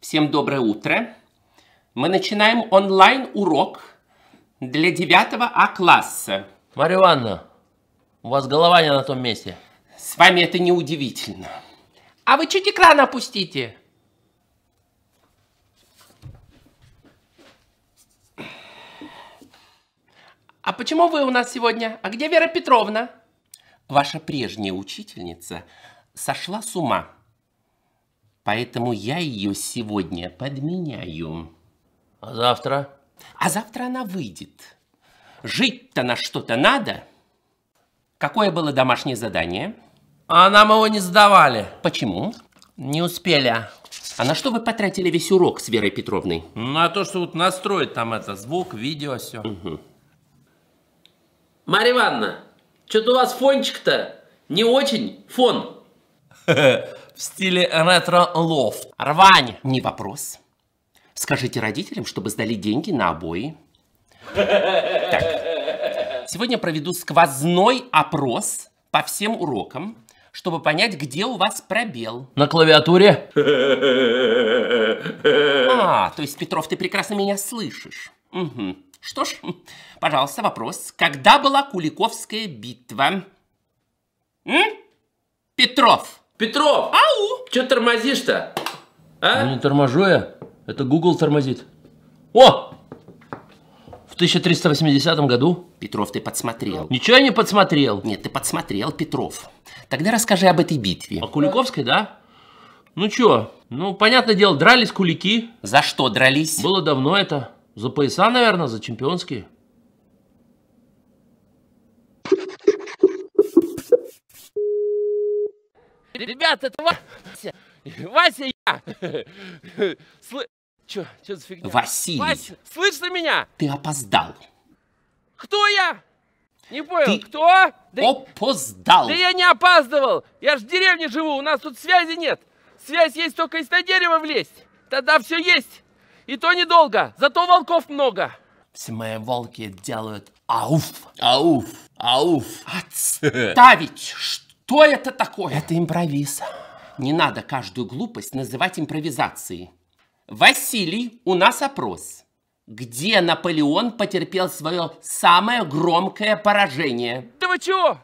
Всем доброе утро. Мы начинаем онлайн-урок для 9 А-класса. Марья Ивановна, у вас голова не на том месте. С вами это не удивительно. А вы чуть экран опустите. А почему вы у нас сегодня? А где Вера Петровна? Ваша прежняя учительница сошла с ума. Поэтому я ее сегодня подменяю. А завтра? А завтра она выйдет. Жить-то на что-то надо. Какое было домашнее задание? А нам его не сдавали. Почему? Не успели. А на что вы потратили весь урок с Верой Петровной? На то, что вот настроить там это, звук, видео, все. Угу. Марья Ивановна, что-то у вас фончик-то не очень фон. в стиле ретро-лофт. Рвань! Не вопрос. Скажите родителям, чтобы сдали деньги на обои. Так. Сегодня проведу сквозной опрос по всем урокам, чтобы понять, где у вас пробел. На клавиатуре. А, то есть, Петров, ты прекрасно меня слышишь. Угу. Что ж, пожалуйста, вопрос. Когда была Куликовская битва? М? Петров. Петров! Ау! Че тормозишь-то? А? Ну не торможу я. Это Google тормозит. О! В 1380 году... Петров, ты подсмотрел. Ничего я не подсмотрел. Нет, ты подсмотрел, Петров. Тогда расскажи об этой битве. О Куликовской, да? Ну чё, ну, понятное дело, дрались кулики. За что дрались? Было давно это. За пояса, наверное, за чемпионские. Ребята, это Вася! Вася я! Сл... Чё, чё за фигня? Василий! Вася, слышно меня? Ты опоздал. Кто я? Не понял, ты кто? Да... опоздал. Да я не опаздывал. Я ж в деревне живу, у нас тут связи нет. Связь есть только из-за дерева влезть. Тогда все есть. И то недолго, зато волков много. Все мои волки делают ауф, ауф, ауф. Отставить, что? Что это такое? Это импровиз. Не надо каждую глупость называть импровизацией. Василий, у нас опрос. Где Наполеон потерпел свое самое громкое поражение? Да вы чего?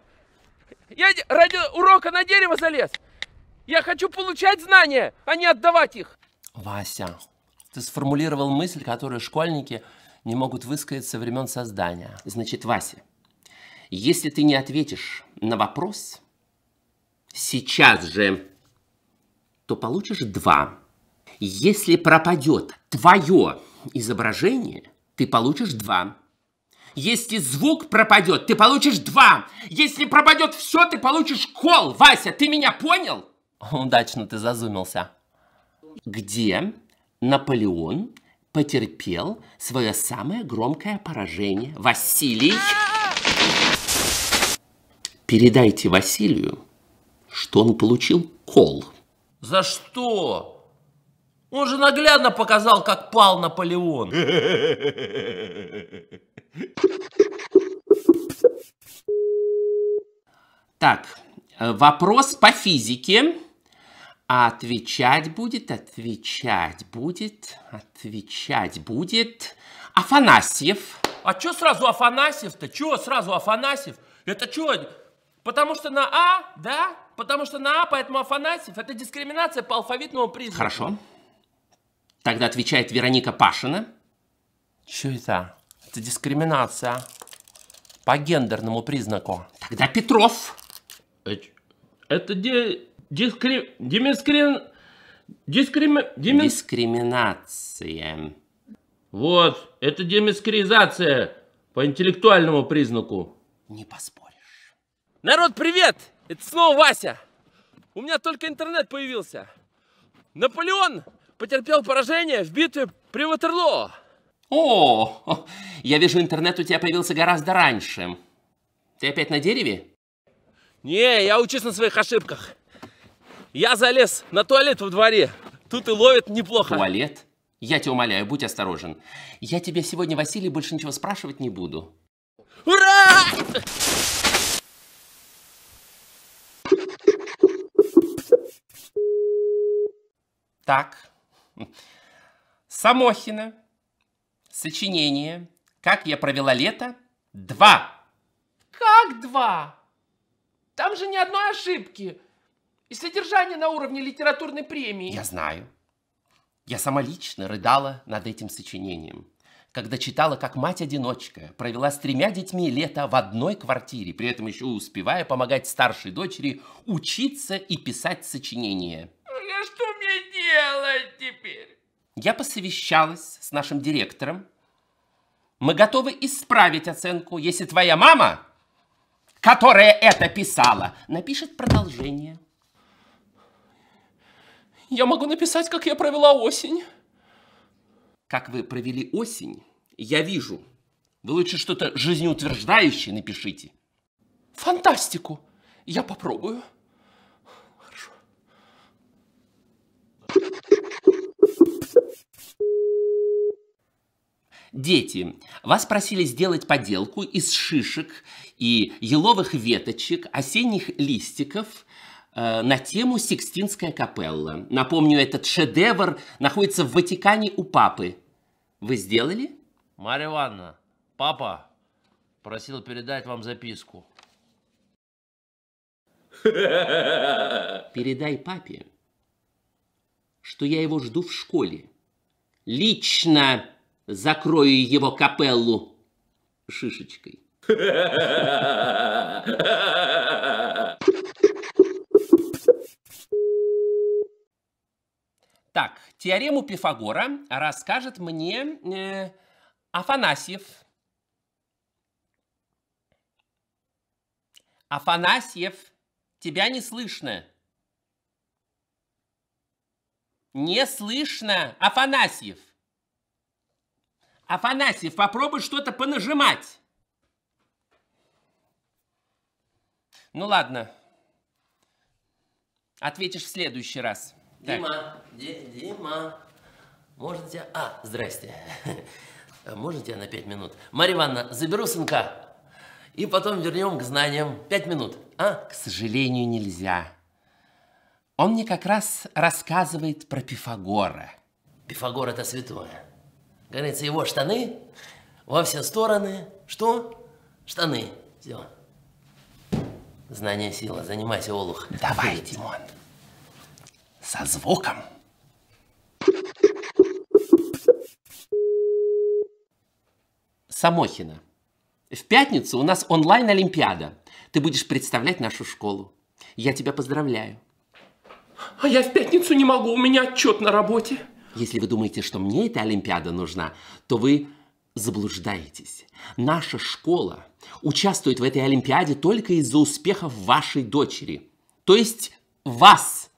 Я ради урока на дерево залез. Я хочу получать знания, а не отдавать их. Вася, ты сформулировал мысль, которую школьники не могут высказать со времен создания. Значит, Вася, если ты не ответишь на вопрос, сейчас же, то получишь два. Если пропадет твое изображение, ты получишь два. Если звук пропадет, ты получишь два. Если пропадет все, ты получишь кол. Вася, ты меня понял? Удачно ты зазумился. Где Наполеон потерпел свое самое громкое поражение? Василий? Передайте Василию, что он получил кол. За что? Он же наглядно показал, как пал Наполеон. Так, э, вопрос по физике. А отвечать будет, отвечать будет, отвечать будет Афанасьев. А чё сразу Афанасьев-то? Чё сразу Афанасьев? Это чё? Потому что на А, да? Потому что на А, поэтому Афанасьев – это дискриминация по алфавитному признаку. Хорошо. Тогда отвечает Вероника Пашина. Что это? Это дискриминация по гендерному признаку. Тогда Петров. Это ди, дискри, димискрин, дискрим, Дискриминация. Вот, это демискризация по интеллектуальному признаку. Не поспоришь. Народ, привет! Это снова Вася. У меня только интернет появился. Наполеон потерпел поражение в битве при Ватерлоо. О, я вижу, интернет у тебя появился гораздо раньше. Ты опять на дереве? Не, я учусь на своих ошибках. Я залез на туалет во дворе. Тут и ловит неплохо. Туалет? Я тебя умоляю, будь осторожен. Я тебе сегодня, Василий, больше ничего спрашивать не буду. Ура! Так. Самохина. Сочинение. Как я провела лето? Два. Как два? Там же ни одной ошибки. И содержание на уровне литературной премии. Я знаю. Я сама лично рыдала над этим сочинением, когда читала, как мать-одиночка провела с тремя детьми лето в одной квартире, при этом еще успевая помогать старшей дочери учиться и писать сочинения. Я посовещалась с нашим директором. Мы готовы исправить оценку, если твоя мама, которая это писала, напишет продолжение. Я могу написать, как я провела осень. Как вы провели осень, я вижу. Вы лучше что-то жизнеутверждающее напишите. Фантастику. Я попробую. Дети, вас просили сделать поделку из шишек и еловых веточек, осенних листиков э, на тему «Сикстинская капелла». Напомню, этот шедевр находится в Ватикане у папы. Вы сделали? Марья Ивановна, папа просил передать вам записку. Передай папе, что я его жду в школе. Лично! закрою его капеллу шишечкой. Так, теорему Пифагора расскажет мне э, Афанасьев. Афанасьев, тебя не слышно. Не слышно, Афанасьев. Афанасьев, попробуй что-то понажимать. Ну ладно. Ответишь в следующий раз. Дима, Дима, можно тебя... А, здрасте. Можно тебя на пять минут? Марья Ивановна, заберу сынка. И потом вернем к знаниям. Пять минут, а? К сожалению, нельзя. Он мне как раз рассказывает про Пифагора. Пифагор – это святое говорится, его штаны во все стороны. Что? Штаны. Все. Знание сила. Занимайся, Олух. Давай, Фу, Димон. Со звуком. Самохина. В пятницу у нас онлайн-олимпиада. Ты будешь представлять нашу школу. Я тебя поздравляю. А я в пятницу не могу, у меня отчет на работе. Если вы думаете, что мне эта Олимпиада нужна, то вы заблуждаетесь. Наша школа участвует в этой Олимпиаде только из-за успехов вашей дочери. То есть вас,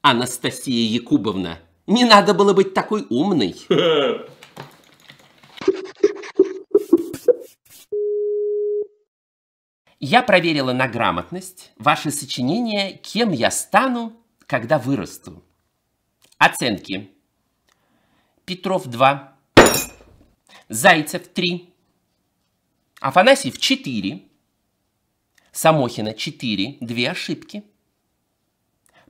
Анастасия Якубовна. Не надо было быть такой умной. Я проверила на грамотность ваше сочинение «Кем я стану, когда вырасту». Оценки. Петров 2, Зайцев 3, Афанасьев 4, Самохина 4, две ошибки.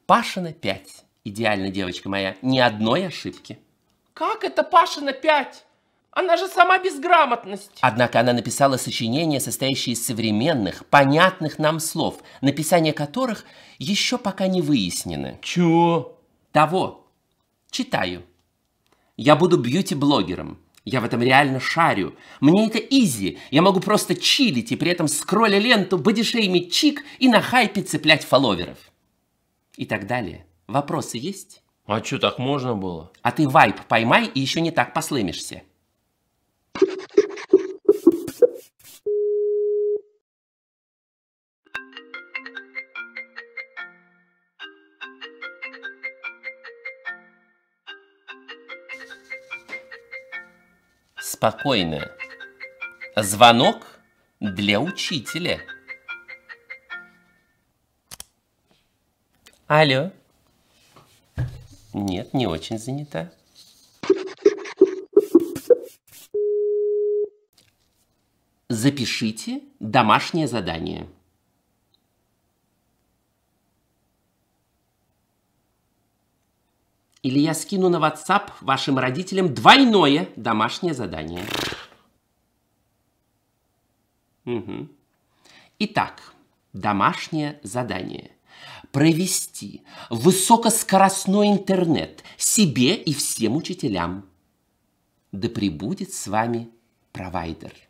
Пашина 5, идеально, девочка моя, ни одной ошибки. Как это Пашина 5? Она же сама безграмотность. Однако она написала сочинение, состоящее из современных, понятных нам слов, написание которых еще пока не выяснено. Чего? Того. Читаю. Я буду бьюти-блогером. Я в этом реально шарю. Мне это изи. Я могу просто чилить и при этом скролля ленту, бодишеймить чик и на хайпе цеплять фолловеров. И так далее. Вопросы есть? А чё так можно было? А ты вайп поймай и еще не так послымешься. спокойная. Звонок для учителя. Алло. Нет, не очень занята. Запишите домашнее задание. или я скину на WhatsApp вашим родителям двойное домашнее задание. Угу. Итак, домашнее задание. Провести высокоскоростной интернет себе и всем учителям. Да пребудет с вами провайдер.